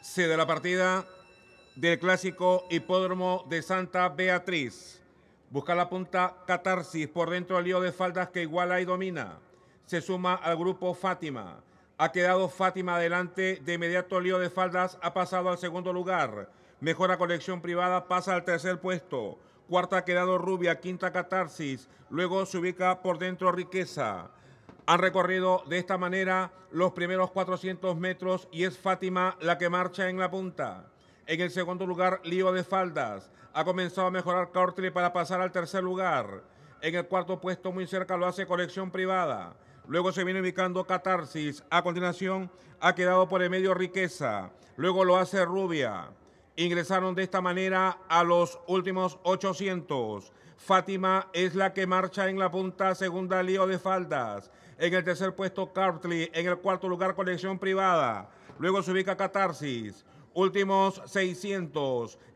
Se de la partida del clásico hipódromo de Santa Beatriz. Busca la punta Catarsis por dentro del lío de faldas que iguala y domina. Se suma al grupo Fátima. Ha quedado Fátima adelante. De inmediato el lío de faldas ha pasado al segundo lugar. Mejora colección privada pasa al tercer puesto. Cuarta ha quedado Rubia, quinta Catarsis. Luego se ubica por dentro Riqueza. Han recorrido de esta manera los primeros 400 metros y es Fátima la que marcha en la punta. En el segundo lugar, Lío de Faldas. Ha comenzado a mejorar Cortley para pasar al tercer lugar. En el cuarto puesto, muy cerca, lo hace Colección Privada. Luego se viene ubicando Catarsis. A continuación, ha quedado por el medio Riqueza. Luego lo hace Rubia ingresaron de esta manera a los últimos 800. Fátima es la que marcha en la punta, segunda lío de faldas. En el tercer puesto, Cartley. En el cuarto lugar, colección privada. Luego se ubica Catarsis. Últimos 600.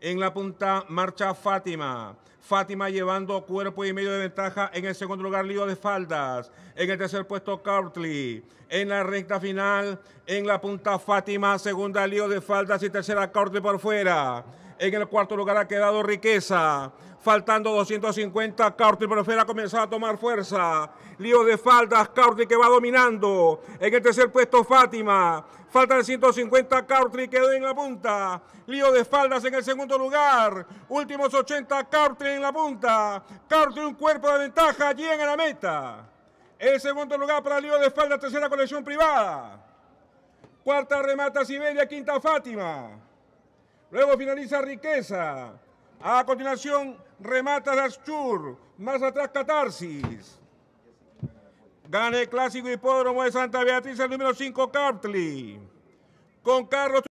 En la punta marcha Fátima. Fátima llevando cuerpo y medio de ventaja. En el segundo lugar, Lío de Faldas. En el tercer puesto, Cartley. En la recta final, en la punta Fátima. Segunda, Lío de Faldas. Y tercera, Cartley por fuera. En el cuarto lugar ha quedado Riqueza. Faltando 250, Cauti pero Fera ha comenzado a tomar fuerza. Lío de faldas, Cauti que va dominando. En el tercer puesto, Fátima. Faltan 150, Cautri quedó en la punta. Lío de faldas en el segundo lugar. Últimos 80, Cauti en la punta. Cautri un cuerpo de ventaja, allí en la meta. El segundo lugar para Lío de faldas, tercera colección privada. Cuarta remata Siberia, quinta Fátima. Luego finaliza Riqueza. A continuación remata Dashur. Más atrás Catarsis. Gana el clásico hipódromo de Santa Beatriz el número 5 Cartley. Con Carlos.